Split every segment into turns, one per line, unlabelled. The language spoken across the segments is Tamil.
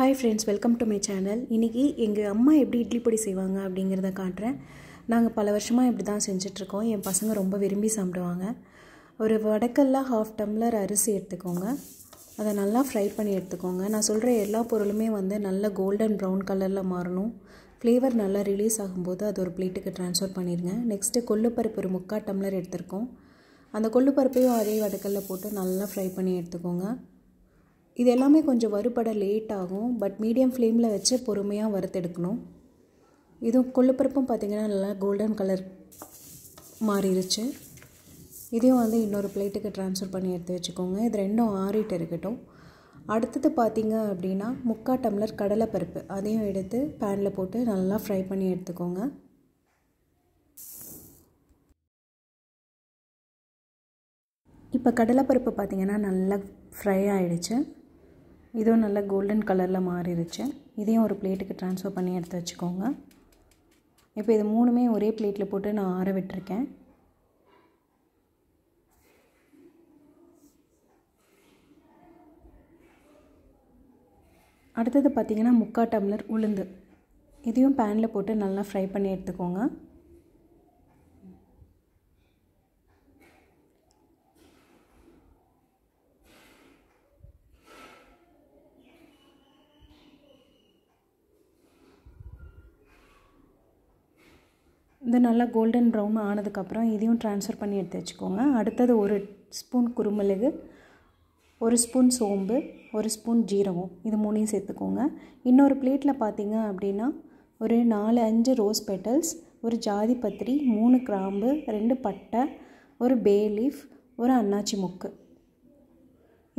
hi friends welcome to my channel இன்றைக்கி எங்கள் அம்மா எப்படி இட்லி பொடி செய்வாங்க அப்படிங்கிறத காட்டுறேன் நாங்கள் பல வருஷமாக இப்படி தான் செஞ்சிட்ருக்கோம் என் பசங்க ரொம்ப விரும்பி சாப்பிடுவாங்க ஒரு வடக்கல்லாம் ஹாஃப் டம்ளர் அரிசி எடுத்துக்கோங்க அதை நல்லா ஃப்ரை பண்ணி எடுத்துக்கோங்க நான் சொல்கிற எல்லா பொருளுமே வந்து நல்ல கோல்டன் ப்ரௌன் கலரில் மாறணும் ஃப்ளேவர் நல்லா ரிலீஸ் ஆகும்போது அது ஒரு பிளேட்டுக்கு ட்ரான்ஸ்ஃபர் பண்ணிடுங்க நெக்ஸ்ட்டு கொள்ளுப்பருப்பு ஒரு முக்கால் டம்ளர் எடுத்துருக்கோம் அந்த கொள்ளுப்பருப்பையும் அதே வடக்கல்ல போட்டு நல்லா ஃப்ரை பண்ணி எடுத்துக்கோங்க இது எல்லாமே கொஞ்சம் வறுபட லேட் ஆகும் பட் மீடியம் ஃப்ளேமில் வச்சு பொறுமையாக வறுத்தெடுக்கணும் இதுவும் கொள்ளுப்பருப்பும் பார்த்திங்கன்னா நல்லா கோல்டன் கலர் மாறிடுச்சு இதையும் வந்து இன்னொரு பிளேட்டுக்கு ட்ரான்ஸ்ஃபர் பண்ணி எடுத்து வச்சுக்கோங்க இது ரெண்டும் ஆறிட்டு இருக்கட்டும் அடுத்தது பார்த்திங்க அப்படின்னா முக்கா டம்ளர் கடலைப்பருப்பு அதையும் எடுத்து பேனில் போட்டு நல்லா ஃப்ரை பண்ணி எடுத்துக்கோங்க இப்போ கடலைப்பருப்பு பார்த்திங்கன்னா நல்லா ஃப்ரை ஆகிடுச்சு இதுவும் நல்லா கோல்டன் கலரில் மாறிடுச்சு இதையும் ஒரு பிளேட்டுக்கு ட்ரான்ஸ்ஃபர் பண்ணி எடுத்து வச்சுக்கோங்க இப்போ இது மூணுமே ஒரே பிளேட்டில் போட்டு நான் ஆற விட்டுருக்கேன் அடுத்தது பார்த்திங்கன்னா முக்கால் டம்ளர் உளுந்து இதையும் பேனில் போட்டு நல்லா ஃப்ரை பண்ணி எடுத்துக்கோங்க இது நல்லா கோல்டன் ப்ரௌன் ஆனதுக்கப்புறம் இதையும் ட்ரான்ஸ்ஃபர் பண்ணி எடுத்து வச்சுக்கோங்க அடுத்தது ஒரு ஸ்பூன் குருமிளகு ஒரு ஸ்பூன் சோம்பு ஒரு ஸ்பூன் ஜீரகம் இது மூணையும் சேர்த்துக்கோங்க இன்னொரு பிளேட்டில் பார்த்தீங்க அப்படின்னா ஒரு நாலு அஞ்சு ரோஸ் பெட்டல்ஸ் ஒரு ஜாதி பத்திரி மூணு கிராம்பு ரெண்டு பட்டை ஒரு பே லீஃப் ஒரு அன்னாச்சி முக்கு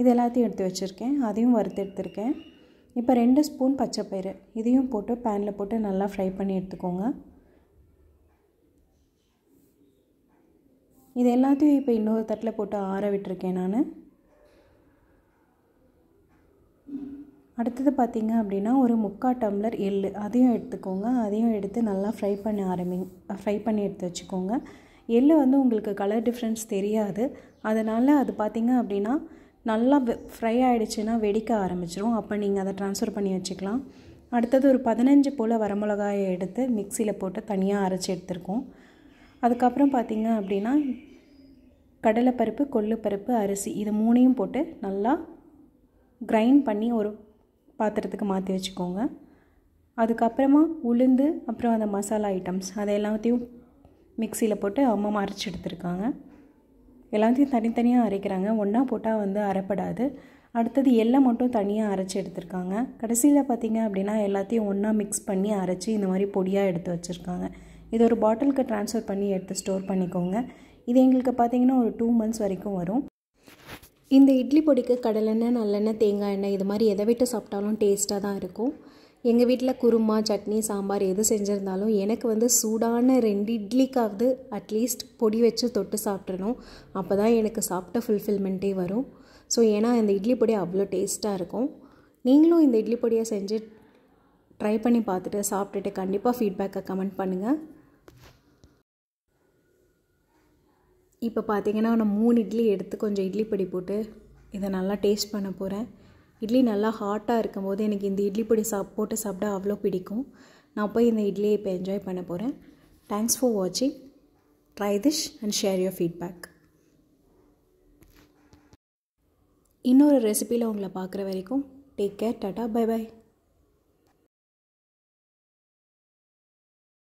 இது எல்லாத்தையும் எடுத்து வச்சுருக்கேன் அதையும் வறுத்து எடுத்துருக்கேன் இப்போ ரெண்டு ஸ்பூன் பச்சைப்பயிறு இதையும் போட்டு பேனில் போட்டு நல்லா ஃப்ரை பண்ணி எடுத்துக்கோங்க இது எல்லாத்தையும் இப்போ இன்னொரு தட்டில் போட்டு ஆற விட்டுருக்கேன் நான் அடுத்தது பார்த்தீங்க அப்படின்னா ஒரு முக்கால் டம்ளர் எள் அதையும் எடுத்துக்கோங்க அதையும் எடுத்து நல்லா ஃப்ரை பண்ண ஆரம்பி ஃப்ரை பண்ணி எடுத்து வச்சுக்கோங்க எள் வந்து உங்களுக்கு கலர் டிஃப்ரென்ஸ் தெரியாது அதனால் அது பார்த்திங்க அப்படின்னா நல்லா ஃப்ரை ஆகிடுச்சுன்னா வெடிக்க ஆரம்பிச்சிரும் அப்போ நீங்கள் அதை ட்ரான்ஸ்ஃபர் பண்ணி வச்சுக்கலாம் அடுத்தது ஒரு பதினஞ்சு போல் வரமிளகாயை எடுத்து மிக்சியில் போட்டு தனியாக அரைச்சி எடுத்துருக்கோம் அதுக்கப்புறம் பார்த்திங்க அப்படின்னா கடலைப்பருப்பு கொள்ளுப்பருப்பு அரிசி இது மூணையும் போட்டு நல்லா கிரைண்ட் பண்ணி ஒரு பாத்திரத்துக்கு மாற்றி வச்சுக்கோங்க அதுக்கப்புறமா உளுந்து அப்புறம் அந்த மசாலா ஐட்டம்ஸ் அதை எல்லாத்தையும் மிக்சியில் போட்டு அம்மா அரைச்சி எடுத்துருக்காங்க எல்லாத்தையும் தனித்தனியாக அரைக்கிறாங்க ஒன்றா போட்டால் வந்து அரைப்படாது அடுத்தது எல்லை மட்டும் தனியாக அரைச்சி எடுத்துருக்காங்க கடைசியில் பார்த்திங்க அப்படின்னா எல்லாத்தையும் ஒன்றா மிக்ஸ் பண்ணி அரைச்சி இந்த மாதிரி பொடியாக எடுத்து வச்சுருக்காங்க இது ஒரு பாட்டிலுக்கு ட்ரான்ஸ்ஃபர் பண்ணி எடுத்து ஸ்டோர் பண்ணிக்கோங்க இது எங்களுக்கு பார்த்திங்கன்னா ஒரு டூ மந்த்ஸ் வரைக்கும் வரும் இந்த இட்லி பொடிக்கு கடலெண்ணெய் நல்லெண்ணெய் தேங்காய் எண்ணெய் இது மாதிரி எதை விட்டு சாப்பிட்டாலும் டேஸ்ட்டாக தான் இருக்கும் எங்கள் வீட்டில் குருமா சட்னி சாம்பார் எது செஞ்சுருந்தாலும் எனக்கு வந்து சூடான ரெண்டு இட்லிக்காவது அட்லீஸ்ட் பொடி வச்சு தொட்டு சாப்பிட்றணும் அப்போ தான் எனக்கு சாப்பிட்ட ஃபுல்ஃபில்மெண்ட்டே வரும் ஸோ ஏன்னா இந்த இட்லி பொடி அவ்வளோ டேஸ்ட்டாக இருக்கும் நீங்களும் இந்த இட்லி பொடியை செஞ்சு ட்ரை பண்ணி பார்த்துட்டு சாப்பிட்டுட்டு கண்டிப்பாக ஃபீட்பேக்கை கமெண்ட் பண்ணுங்கள் இப்போ பார்த்திங்கன்னா நான் மூணு இட்லி எடுத்து கொஞ்சம் இட்லி பொடி போட்டு இதை நல்லா டேஸ்ட் பண்ண போகிறேன் இட்லி நல்லா ஹாட்டாக இருக்கும்போது எனக்கு இந்த இட்லி பொடி சாப் போட்டு சாப்பிட்டா அவ்வளோ பிடிக்கும் நான் போய் இந்த இட்லியை இப்போ என்ஜாய் பண்ண போகிறேன் தேங்க்ஸ் ஃபார் வாட்சிங் try dish and share your feedback இன்னொரு ரெசிபியில் உங்களை பார்க்குற வரைக்கும் take care tata bye by